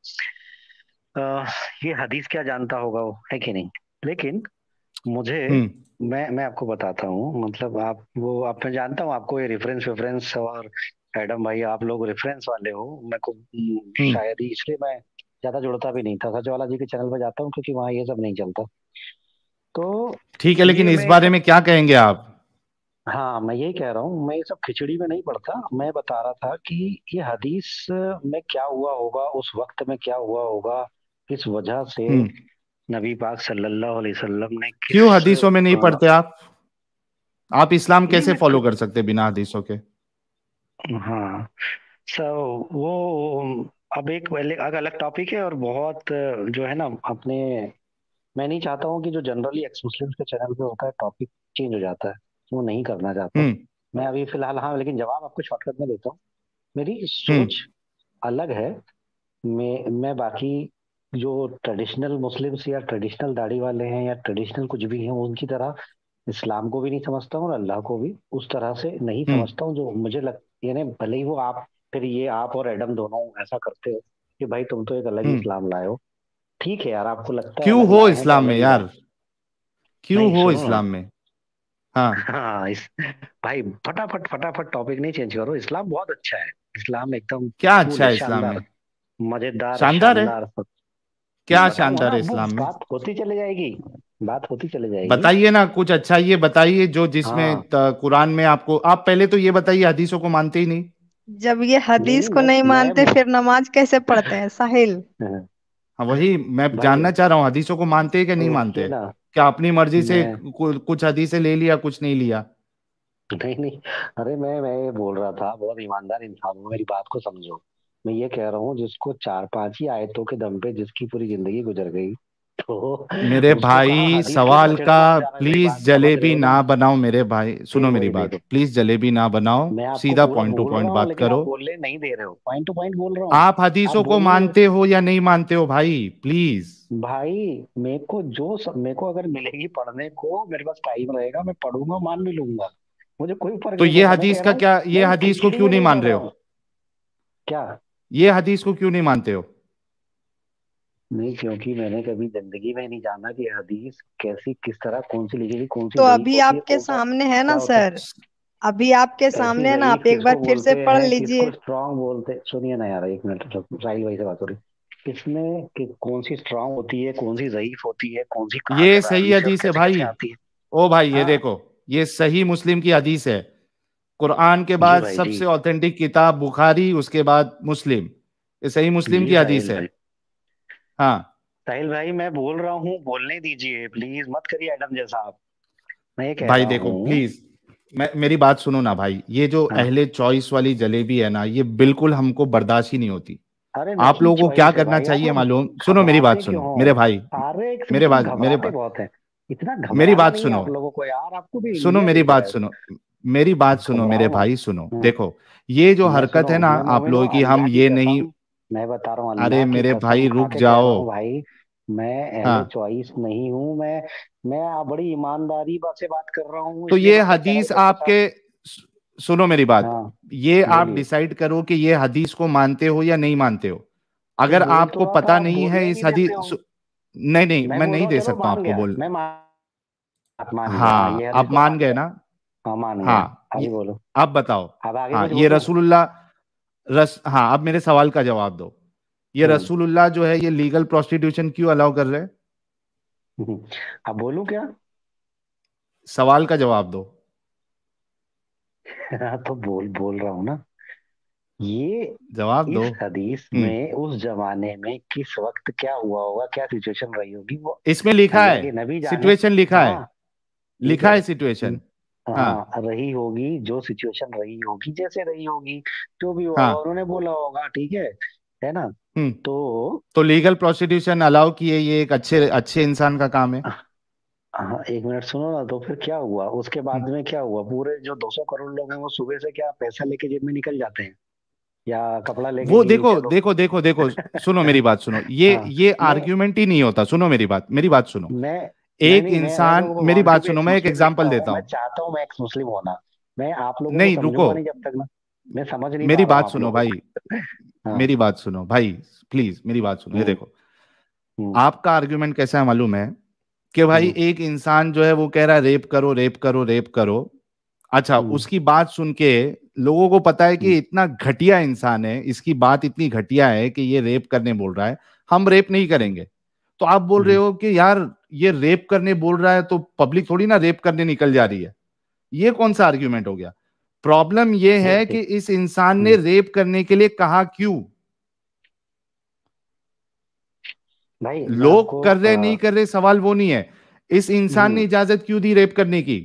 आ, ये हदीस क्या जानता होगा वो है कि नहीं लेकिन मुझे हम्म। मैं मैं आपको बताता हूँ मतलब आप वो आप मैं जानता हूँ आपको ये रेफरेंस वेफरेंस और एडम भाई आप लोग रेफरेंस वाले हो मैं को हम्म। शायद ही इसलिए मैं ज्यादा जुड़ता भी नहीं था सचवाला जी के चैनल पर जाता हूँ क्योंकि वहाँ ये सब नहीं चलता तो ठीक है लेकिन इस बारे में क्या कहेंगे आप हाँ मैं यही कह रहा हूँ मैं ये सब खिचड़ी में नहीं पढ़ता मैं बता रहा था कि ये हदीस में क्या हुआ होगा उस वक्त में क्या हुआ होगा किस वजह से हम्म। नबी पाक सल्लल्लाहु अलैहि वसल्लम ने क्यों हदीसों में नहीं पढ़ते आप आप इस्लाम कैसे फॉलो तो कर सकते बिना हदीसों के हाँ सो वो अब एक पहले अलग टॉपिक है और बहुत जो है ना अपने मैं नहीं चाहता हूँ कि जो जनरली एक्स के चैनल पे होता है टॉपिक चेंज हो जाता है वो नहीं करना चाहता हम्म। मैं अभी फिलहाल हाँ लेकिन जवाब आपको शॉर्टकट में देता हूँ मेरी हम्म। सोच अलग है मैं मैं बाकी जो ट्रेडिशनल मुस्लिम्स या ट्रेडिशनल दाढ़ी वाले हैं या ट्रेडिशनल कुछ भी हैं उनकी तरह इस्लाम को भी नहीं समझता हूँ और अल्लाह को भी उस तरह से नहीं हम्म। समझता हूँ जो मुझे लग यानी भले ही वो आप फिर ये आप और एडम दोनों ऐसा करते हो कि भाई तुम तो एक अलग इस्लाम लाए हो ठीक है यार आपको लगता क्यों है हो इस्लाम में यार क्यों हो इस्लाम में हाँ।, हाँ इस भाई फटाफट फटाफट टॉपिक नहीं चेंज करो इस्लाम बहुत अच्छा है इस्लाम एकदम क्या अच्छा है इस्लाम में मजेदार शानदार है क्या शानदार है इस्लाम में बात होती चली जाएगी बात होती चले जाएगी बताइए ना कुछ अच्छा ये बताइए जो जिसमें हाँ। कुरान में आपको आप पहले तो ये बताइए हदीसों को मानते ही नहीं जब ये हदीस को नहीं मानते फिर नमाज कैसे पढ़ते हैं साहिल हाँ वही मैं जानना चाह रहा हूँ हदीसों को मानते हैं कि नहीं मानते ना क्या अपनी मर्जी से कुछ से ले लिया कुछ नहीं लिया नहीं नहीं अरे मैं मैं ये बोल रहा था बहुत ईमानदार इंसान हूँ मेरी बात को समझो मैं ये कह रहा हूँ जिसको चार पांच ही आयतों के दम पे जिसकी पूरी जिंदगी गुजर गई तो मेरे भाई सवाल का प्लीज जलेबी ना बनाओ मेरे भाई सुनो मेरी बात प्लीज जलेबी ना बनाओ सीधा पॉइंट टू पॉइंट बात करो बोलने नहीं दे रहे हो पॉइंट टू पॉइंट बोल रहा आप हदीसों को मानते हो या नहीं मानते हो भाई प्लीज भाई मेरे को जो मेरे को अगर मिलेगी पढ़ने को मेरे पास टाइम रहेगा मैं पढ़ूंगा मान भी लूंगा मुझे कोई फर्क तो ये हदीस का क्या ये हदीस को क्यों नहीं मान रहे हो क्या ये हदीस को क्यों नहीं मानते हो नहीं क्योंकि मैंने कभी जिंदगी में नहीं जाना कि हदीस कैसी किस तरह कौन सी लिखी गई कौन सी तो अभी आपके सामने है ना सर अभी आपके सामने है ना आप एक बार फिर से पढ़ लीजिए स्ट्रॉन्ग बोलते सुनिए ना यार एक मिनट साहिल भाई से बात हो रही किसमें कि कौन सी स्ट्रांग होती है कौन सी जयीफ होती है कौन सी ये सही हदीस है भाई ओ भाई ये हाँ। देखो ये सही मुस्लिम की हदीस है कुरान के बाद सबसे ऑथेंटिक किताब बुखारी उसके बाद मुस्लिम ये सही मुस्लिम की हदीस है हाँ साहिल भाई मैं बोल रहा हूँ बोलने दीजिए प्लीज मत करिए एडम जैसा आप मैं कह भाई देखो प्लीज मैं मेरी बात सुनो ना भाई ये जो हाँ। अहले चॉइस वाली जलेबी है ना ये बिल्कुल हमको बर्दाश्त ही नहीं होती अरे आप लोगों को क्या करना चाहिए मालूम सुनो मेरी बात सुनो मेरे भाई मेरे बात मेरे इतना मेरी बात सुनो लोगों को यार आपको भी सुनो मेरी बात सुनो मेरी बात सुनो मेरे भाई सुनो हाँ। देखो ये जो हरकत है ना आप लोगों की तो हम ये नहीं मैं बता रहा हूँ अरे मेरे भाई रुक जाओ भाई मैं हाँ। चॉइस नहीं हूँ मैं मैं बड़ी ईमानदारी से बात कर रहा हूँ तो ये हदीस आपके सुनो मेरी बात हाँ, ये आप डिसाइड करो कि ये हदीस को मानते हो या नहीं मानते हो अगर आपको तो पता आप नहीं है इस हदीस नहीं नहीं मैं, मैं नहीं दे सकता आपको बोल हाँ आप मान गए ना हाँ हाँ बोलो आप बताओ हाँ ये रसूलुल्लाह रस हाँ अब मेरे सवाल का जवाब दो ये हम्म। रसूलुल्लाह जो है ये लीगल प्रोस्टिट्यूशन क्यों अलाउ कर रहे हैं हम्म। बोलू क्या सवाल का जवाब दो हाँ, तो बोल बोल रहा हूँ ना ये जवाब दो हदीस हम्म। में उस जमाने में किस वक्त क्या हुआ होगा क्या सिचुएशन रही होगी वो इसमें लिखा है सिचुएशन लिखा है हाँ, लिखा है सिचुएशन हाँ, हाँ रही होगी जो सिचुएशन रही होगी जैसे रही होगी जो भी हुआ हाँ उन्होंने बोला होगा ठीक है है ना हम्म। तो तो लीगल प्रोस्टिट्यूशन अलाउ किए ये एक अच्छे अच्छे इंसान का काम है हाँ एक मिनट सुनो ना तो फिर क्या हुआ उसके बाद हम्म। में क्या हुआ पूरे जो 200 करोड़ लोग हैं वो सुबह से क्या पैसा लेके जेब में निकल जाते हैं या कपड़ा लेके वो देखो चलो। देखो देखो देखो सुनो मेरी बात सुनो ये हाँ, ये आर्ग्यूमेंट ही नहीं होता सुनो मेरी बात मेरी बात सुनो मैं एक इंसान मेरी बात सुनो मैं एक एग्जाम्पल देता हूँ चाहता हूँ मैं एक मुस्लिम होना मैं आप लोग नहीं रुको जब तक मैं समझ नहीं मेरी बात सुनो भाई हाँ। मेरी बात सुनो भाई प्लीज मेरी बात सुनो ये हम्म। देखो हम्म। आपका आर्ग्यूमेंट कैसा है मालूम है कि भाई हम्म। एक इंसान जो है वो कह रहा है रेप करो रेप करो रेप करो अच्छा उसकी बात सुन के लोगों को पता है कि इतना घटिया इंसान है इसकी बात इतनी घटिया है कि ये रेप करने बोल रहा है हम रेप नहीं करेंगे तो आप बोल रहे हम्म। हो कि यार ये रेप करने बोल रहा है तो पब्लिक थोड़ी ना रेप करने निकल जा रही है ये कौन सा आर्ग्यूमेंट हो गया प्रॉब्लम ये है कि इस इंसान ने हम्म। रेप करने के लिए कहा क्यों लोग कर रहे आ... नहीं कर रहे सवाल वो नहीं है इस इंसान ने हम्म। इजाजत क्यों दी रेप करने की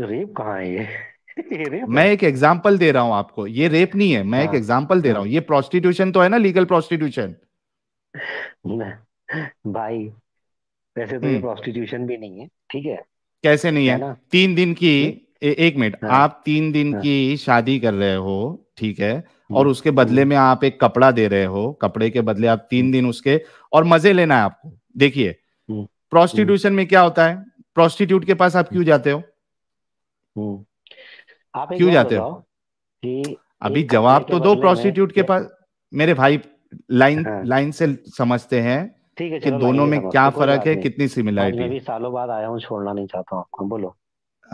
रेप कहा है ये मैं एक एग्जाम्पल दे रहा हूं आपको ये रेप नहीं है मैं एक एग्जाम्पल हाँ, दे रहा हाँ। हूँ ये प्रोस्टिट्यूशन तो है ना लीगल प्रोस्टिट्यूशन भाई वैसे तो ये प्रोस्टिट्यूशन हम्म। भी नहीं है ठीक है कैसे नहीं है, है तीन दिन की हम्म। ए, एक मिनट हाँ, आप तीन दिन हाँ, की शादी कर रहे हो ठीक है हम्म। और उसके बदले में आप एक कपड़ा दे रहे हो कपड़े के बदले आप तीन दिन उसके और मजे लेना है आपको देखिए प्रोस्टिट्यूशन में क्या होता है प्रोस्टिट्यूट के पास आप क्यों जाते हो आप क्यों जाते हो कि अभी जवाब तो दो प्रोस्टिट्यूट के पास मेरे भाई लाइन हाँ। लाइन से समझते हैं ठीक है कि दोनों में क्या फर्क है कितनी सिमिलरिटी मैं भी सालों बाद आया हूँ छोड़ना नहीं चाहता हूँ आपको बोलो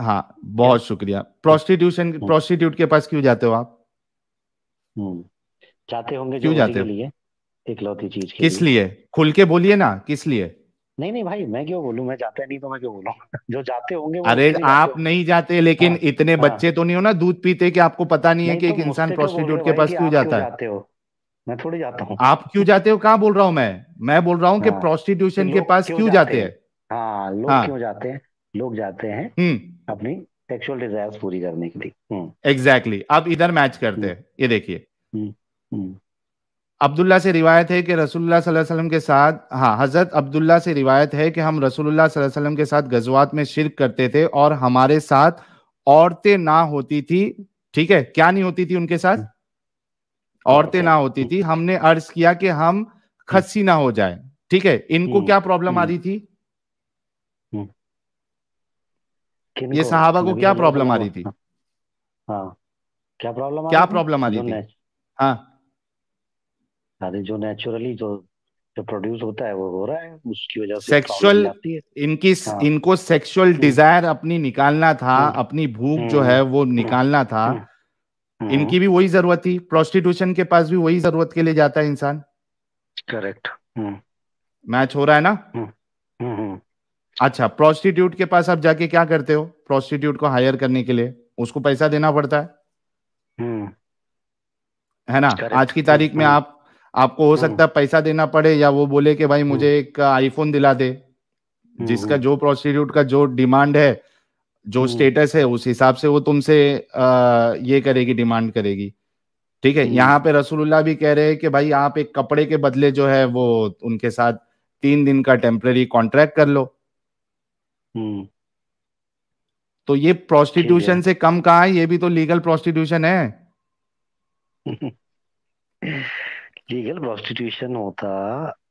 हाँ बहुत शुक्रिया प्रोस्टिट्यूशन हम्म। प्रोस्टिट्यूट के पास क्यों जाते हो आप हम्म, जाते होंगे क्यों जाते हो इकलौती चीज किस लिए खुल के बोलिए ना किस लिए नहीं नहीं भाई मैं क्यों बोलूं मैं जाते नहीं तो मैं क्यों बोलूं जो जाते होंगे अरे आप जाते नहीं जाते लेकिन आ, हाँ, इतने आ, हाँ। बच्चे तो नहीं हो ना दूध पीते कि आपको पता नहीं, नहीं है कि तो एक इंसान प्रोस्टिट्यूट तो के पास क्यों जाता है जाते हो मैं थोड़ी जाता हूँ आप क्यों जाते हो कहाँ बोल रहा हूँ मैं मैं बोल रहा हूँ कि प्रोस्टिट्यूशन हाँ। के पास क्यों जाते हैं हाँ लोग हाँ। क्यों जाते हैं लोग जाते हैं हम्म। अपनी सेक्सुअल डिजायर्स पूरी करने के लिए एग्जैक्टली हम्म। अब इधर मैच हम्म। करते हैं ये देखिए अब्दुल्ला से रिवायत है कि रसूलुल्लाह सल्लल्लाहु अलैहि वसल्लम के साथ हाँ हज़रत अब्दुल्ला से रिवायत है कि हम रसूलुल्लाह सल्लल्लाहु अलैहि वसल्लम के साथ गजवात में शिरक करते थे और हमारे साथ औरतें ना होती थी ठीक है क्या नहीं होती थी उनके साथ औरतें ना होती थी हमने अर्ज किया कि हम खसी ना हो जाए ठीक है इनको हम्म। क्या प्रॉब्लम आ रही थी हम्म। ये सहाबा को क्या प्रॉब्लम आ रही थी क्या प्रॉब्लम क्या प्रॉब्लम आ रही थी हाँ जो नेचुरली हाँ। जो जो प्रोड्यूस होता है वो हो रहा है उसकी वजह से सेक्सुअल इनकी हाँ। इनको सेक्सुअल हम्म। डिजायर अपनी निकालना था अपनी भूख जो है वो निकालना था हम्म। इनकी भी वही जरूरत थी प्रोस्टिट्यूशन के पास भी वही जरूरत के लिए जाता है इंसान करेक्ट हम्म। मैच हो रहा है ना हम्म। अच्छा प्रोस्टिट्यूट के पास आप जाके क्या करते हो प्रोस्टिट्यूट को हायर करने के लिए उसको पैसा देना पड़ता है है ना Correct. आज की तारीख में आप आपको हो सकता है पैसा देना पड़े या वो बोले कि भाई मुझे एक आईफोन दिला दे जिसका जो प्रोस्टिट्यूट का जो डिमांड है जो स्टेटस हम्म। है उस हिसाब से वो तुमसे ये करेगी डिमांड करेगी ठीक है हम्म। यहाँ पे रसूलुल्लाह भी कह रहे हैं कि भाई आप एक कपड़े के बदले जो है वो उनके साथ तीन दिन का टेम्पररी कॉन्ट्रैक्ट कर लो हम्म। तो ये प्रोस्टिट्यूशन से कम कहा है ये भी तो लीगल प्रोस्टिट्यूशन है लीगल प्रोस्टिट्यूशन होता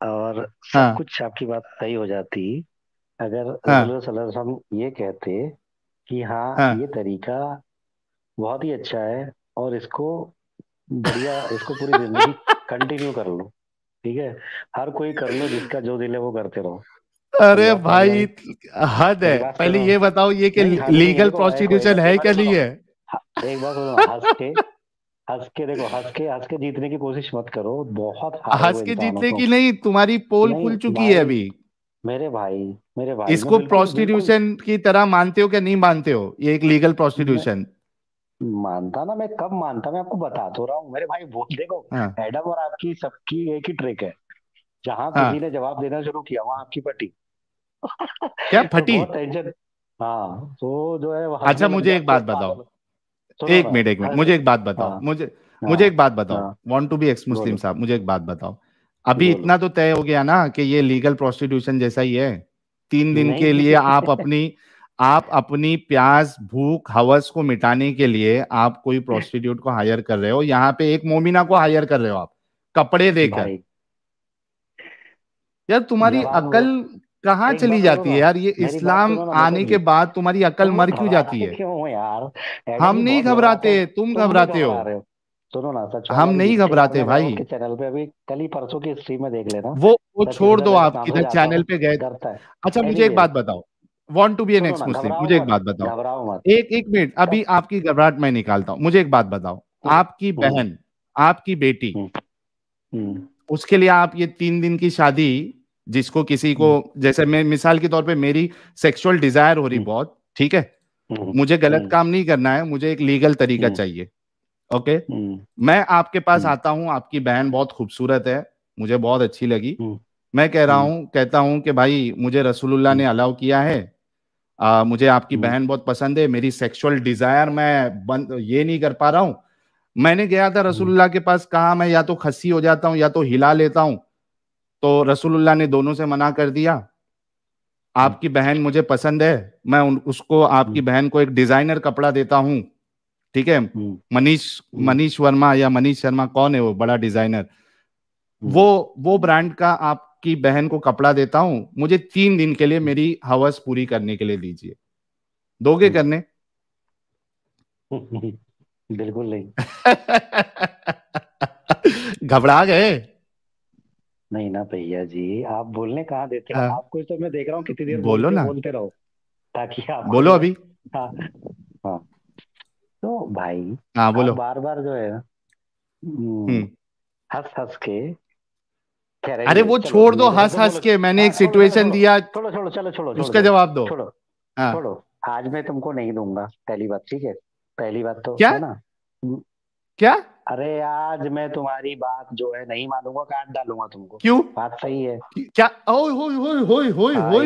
और हाँ. कुछ आपकी बात सही हो जाती अगर हाँ. ये कहते कि हाँ हाँ ये तरीका बहुत ही अच्छा है और इसको बढ़िया इसको पूरी जिंदगी कंटिन्यू कर लो ठीक है हर कोई कर लो जिसका जो दिल है वो करते रहो अरे भाई हद है पहले ये बताओ ये कि लीगल प्रोस्टिट्यूशन तो है क्या नहीं है हाँ, एक बार हंस के हंस के देखो हंस के हंस के जीतने की कोशिश मत करो बहुत हंस के जीतने की नहीं तुम्हारी पोल खुल चुकी है अभी मेरे भाई मेरे भाई इसको प्रोस्टिट्यूशन की तरह मानते हो क्या नहीं मानते हो ये एक लीगल प्रोस्टिट्यूशन मानता ना मैं कब मानता मैं आपको बता तो रहा हूँ मेरे भाई वो देखो हाँ. एडम और आपकी सबकी एक ही ट्रिक है जहाँ हाँ. किसी ने जवाब देना शुरू किया वहाँ आपकी पट्टी क्या तो फटी तो टेंशन हाँ तो जो है अच्छा हाँ, मुझे एक बात बताओ एक मिनट एक मिनट मुझे एक बात बताओ मुझे मुझे एक बात बताओ want to be ex Muslim साहब मुझे एक बात बताओ अभी इतना तो तय हो गया ना कि ये लीगल प्रोस्टिट्यूशन जैसा ही है तीन दिन के लिए आप अपनी आप अपनी प्यास भूख हवस को मिटाने के लिए आप कोई प्रोस्टिट्यूट को हायर कर रहे हो यहाँ पे एक मोमिना को हायर कर रहे हो आप कपड़े देकर यार तुम्हारी तो अकल कहाँ चली जाती है यार ये इस्लाम आने के बाद तुम्हारी अकल मर क्यों जाती है हम नहीं घबराते तुम घबराते हो सुनो ना सच हम नहीं घबराते भाई चैनल पे अभी कल ही परसों की स्ट्रीम में देख लेना वो वो छोड़ दो आप इधर चैनल पे गए अच्छा मुझे एक बात बताओ want to be an ex Muslim मुझे एक बात बताओ एक एक मिनट अभी आपकी घबराहट मैं निकालता हूँ मुझे एक बात बताओ हम्म, आपकी बहन आपकी बेटी हम्म, हम्म। उसके लिए आप ये तीन दिन की शादी जिसको किसी को जैसे मैं मिसाल के तौर पे मेरी सेक्सुअल डिजायर हो रही बहुत ठीक है मुझे गलत काम नहीं करना है मुझे एक लीगल तरीका चाहिए ओके हम्म। मैं आपके पास हम्म। आता हूँ आपकी बहन बहुत खूबसूरत है मुझे बहुत अच्छी लगी हम्म। मैं कह रहा हूँ कहता हूँ कि भाई मुझे रसूलुल्लाह ने अलाउ किया है आ, मुझे आपकी बहन बहुत पसंद है मेरी सेक्सुअल डिजायर मैं बंद ये नहीं कर पा रहा हूँ मैंने गया था रसूलुल्लाह के पास कहा मैं या तो खसी हो जाता हूँ या तो हिला लेता हूँ तो रसूलुल्लाह ने दोनों से मना कर दिया आपकी बहन मुझे पसंद है मैं उसको आपकी बहन को एक डिजाइनर कपड़ा देता हूँ ठीक है हम्म। मनीष हम्म। मनीष वर्मा या मनीष शर्मा कौन है वो बड़ा डिजाइनर हम्म। वो वो ब्रांड का आपकी बहन को कपड़ा देता हूं मुझे तीन दिन के लिए मेरी हवस पूरी करने के लिए दीजिए दोगे करने बिल्कुल नहीं घबरा गए नहीं ना भैया जी आप बोलने कहा देते हैं हाँ। आप कुछ तो मैं देख रहा हूँ कितनी देर बोलो ना बोलते रहो ताकि आप बोलो अभी हाँ हाँ तो भाई हाँ आप बोलो बार बार जो है ना हम्म, हम्म। हंस हंस के कह रहे अरे हैं वो चलो छोड़ दो हंस हंस के मैंने हाँ, एक छोड़ो सिचुएशन दिया छोड़ो छोड़ो चलो छोड़ो उसका जवाब दो छोड़ो हाँ। छोड़ो आज मैं तुमको नहीं दूंगा पहली बात ठीक है पहली बात तो क्या है ना क्या अरे आज मैं तुम्हारी बात जो है नहीं मानूंगा काट डालूंगा तुमको क्यों बात सही है क्या ओ हो हो हो हो हो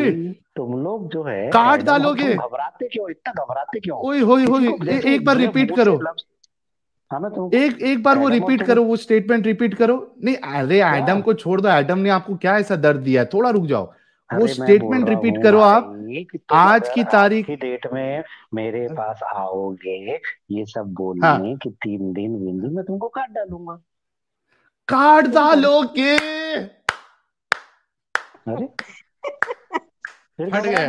तुम लोग जो है काट डालोगे घबराते क्यों इतना घबराते क्यों ओए होए होए एक बार रिपीट करो हाँ, एक एक बार वो रिपीट करो वो स्टेटमेंट रिपीट करो नहीं अरे एडम को छोड़ दो एडम ने आपको क्या ऐसा दर्द दिया थोड़ा रुक जाओ वो स्टेटमेंट रिपीट करो आप आज की तारीख की डेट में मेरे हाँ। पास आओगे ये सब बोलने हाँ। कि तीन दिन मैं तुमको काट डालूंगा काट तो डालोगे अरे फट गए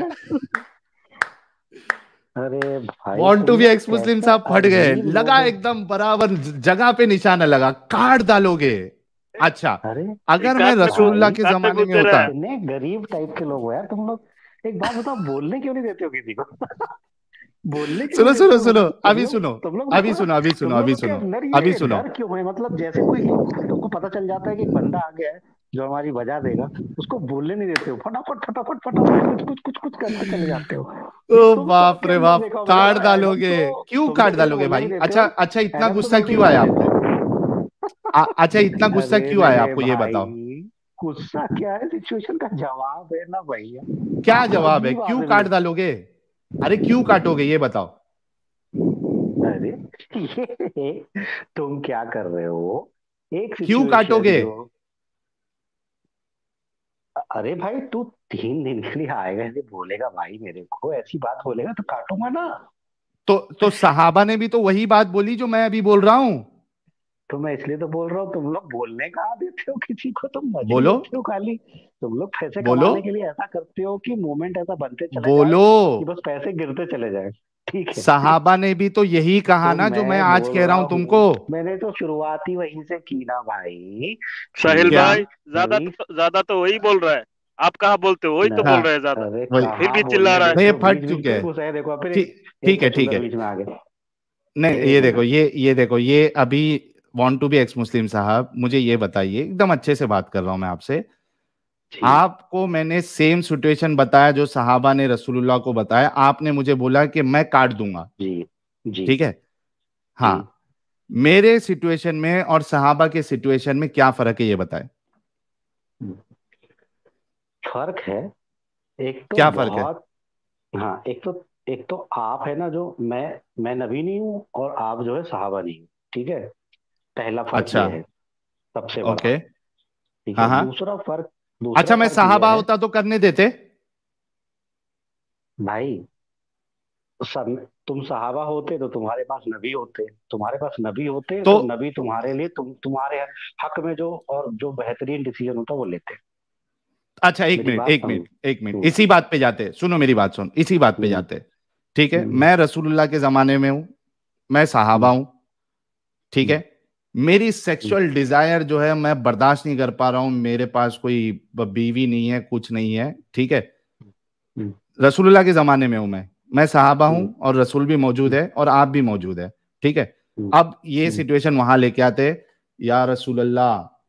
अरे भाई टू बी एक्स मुस्लिम साहब फट गए लगा एकदम बराबर जगह पे निशाना लगा काट डालोगे अच्छा अगर मैं तो रसूलुल्लाह के तो जमाने में होता गरीब टाइप के लोग हो यार तुम लोग एक बात बताओ बोलने क्यों नहीं देते हो किसी को बोलने सुनो सुनो सुनो अभी सुनो अभी सुनो अभी सुनो अभी सुनो अभी सुनो क्यों है मतलब जैसे कोई तुमको पता चल जाता है कि बंदा आ गया है जो हमारी बजा देगा उसको बोलने नहीं देते हो फटाफट फटाफट फटाफट कुछ कुछ कुछ कुछ करते चले जाते हो ओ तो बाप रे बाप काट डालोगे क्यों काट डालोगे भाई अच्छा अच्छा इतना गुस्सा क्यों आया आपको अच्छा इतना गुस्सा क्यों आया आपको ये बताओ गुस्सा क्या है सिचुएशन का जवाब है ना भैया क्या जवाब है क्यों काट डालोगे अरे क्यों काटोगे ये बताओ अरे तुम क्या कर रहे हो एक क्यों काटोगे अरे भाई तू तीन दिन के लिए आएगा ऐसे बोलेगा भाई मेरे को ऐसी बात बोलेगा तो काटूंगा ना तो तो सहाबा ने भी तो वही बात बोली जो मैं अभी बोल रहा हूँ तो मैं इसलिए तो बोल रहा हूँ तुम लोग बोलने कहा देते हो किसी को तुम मजे बोलो क्यों हो खाली तुम लोग पैसे कमाने के लिए ऐसा करते हो कि मोमेंट ऐसा बनते चले बोलो कि बस पैसे गिरते चले जाए ठीक है साहबा ने भी तो यही कहा तो ना जो मैं आज कह रहा हूँ तुमको मैंने तो शुरुआत ही वहीं से की ना भाई साहिल भाई ज्यादा तो- ज्यादा तो वही बोल रहा है आप कहा बोलते हो वही तो बोल रहे हैं ज्यादा फिर भी चिल्ला रहा है फट चुके हैं देखो ठीक है ठीक है नहीं ये देखो ये ये देखो ये अभी want to be ex Muslim साहब मुझे ये बताइए एकदम अच्छे से बात कर रहा हूँ मैं आपसे आपको मैंने सेम सिचुएशन बताया जो साहबा ने रसूलुल्लाह को बताया आपने मुझे बोला कि मैं काट दूंगा ठीक है हाँ मेरे सिचुएशन में और साहबा के सिचुएशन में क्या फर्क है ये बताए फर्क है एक तो क्या फर्क है हाँ एक तो एक तो आप है ना जो मैं मैं नबी नहीं हूँ और आप जो है साहबा नहीं हूँ ठीक है पहला फर्क अच्छा है सबसे बड़ा ओके हाँ है हाँ। दूसरा फर्क दूसरा अच्छा मैं साहबा होता तो करने देते भाई तो सर तुम सहाबा होते तो तुम्हारे पास नबी होते तुम्हारे पास नबी होते तो, तो नबी तुम्हारे लिए तुम तुम्हारे हक में जो और जो बेहतरीन डिसीजन होता वो लेते अच्छा एक मिनट एक मिनट एक मिनट हम्म। इसी बात पे जाते सुनो मेरी बात सुन इसी बात पे हम्म। जाते ठीक है हम्म। मैं रसूलुल्लाह के जमाने में हूँ मैं सहाबा हूँ ठीक है मेरी सेक्सुअल डिजायर जो है मैं बर्दाश्त नहीं कर पा रहा हूं मेरे पास कोई बीवी नहीं है कुछ नहीं है ठीक है रसूलुल्लाह के जमाने में हूं मैं मैं सहाबा हूं और रसूल भी मौजूद है और आप भी मौजूद है ठीक है अब ये सिचुएशन वहां लेके आते या रसूल अल्लाह